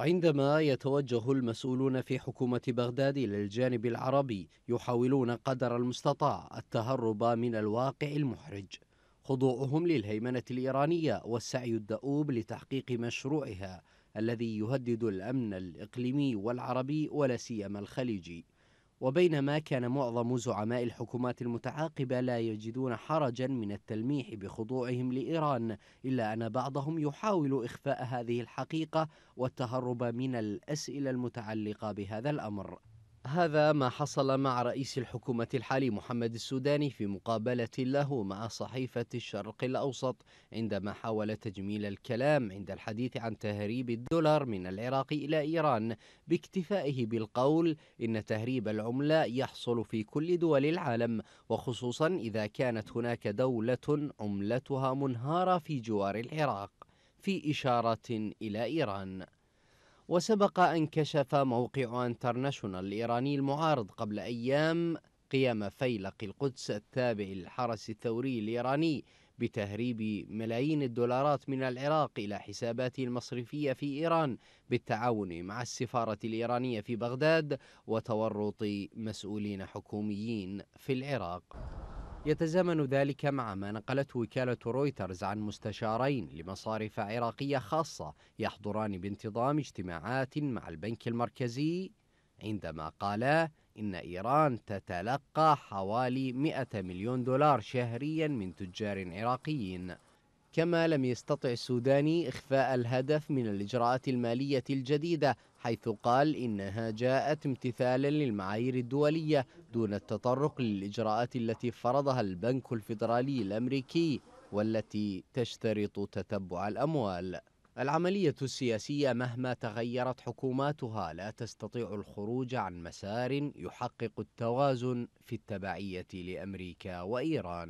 عندما يتوجه المسؤولون في حكومة بغداد إلى الجانب العربي يحاولون قدر المستطاع التهرب من الواقع المحرج خضوعهم للهيمنة الإيرانية والسعي الدؤوب لتحقيق مشروعها الذي يهدد الأمن الإقليمي والعربي ولا سيما الخليجي وبينما كان معظم زعماء الحكومات المتعاقبة لا يجدون حرجا من التلميح بخضوعهم لإيران إلا أن بعضهم يحاول إخفاء هذه الحقيقة والتهرب من الأسئلة المتعلقة بهذا الأمر هذا ما حصل مع رئيس الحكومة الحالي محمد السوداني في مقابلة له مع صحيفة الشرق الأوسط عندما حاول تجميل الكلام عند الحديث عن تهريب الدولار من العراق إلى إيران باكتفائه بالقول إن تهريب العملة يحصل في كل دول العالم وخصوصا إذا كانت هناك دولة عملتها منهارة في جوار العراق في إشارة إلى إيران وسبق أن كشف موقع انترناشونال الإيراني المعارض قبل أيام قيام فيلق القدس التابع للحرس الثوري الإيراني بتهريب ملايين الدولارات من العراق إلى حساباته المصرفية في إيران بالتعاون مع السفارة الإيرانية في بغداد وتورط مسؤولين حكوميين في العراق يتزامن ذلك مع ما نقلته وكالة رويترز عن مستشارين لمصارف عراقية خاصة يحضران بانتظام اجتماعات مع البنك المركزي عندما قالا إن إيران تتلقى حوالي 100 مليون دولار شهريا من تجار عراقيين كما لم يستطع السوداني إخفاء الهدف من الإجراءات المالية الجديدة حيث قال إنها جاءت امتثالا للمعايير الدولية دون التطرق للإجراءات التي فرضها البنك الفيدرالي الأمريكي والتي تشترط تتبع الأموال العملية السياسية مهما تغيرت حكوماتها لا تستطيع الخروج عن مسار يحقق التوازن في التبعية لأمريكا وإيران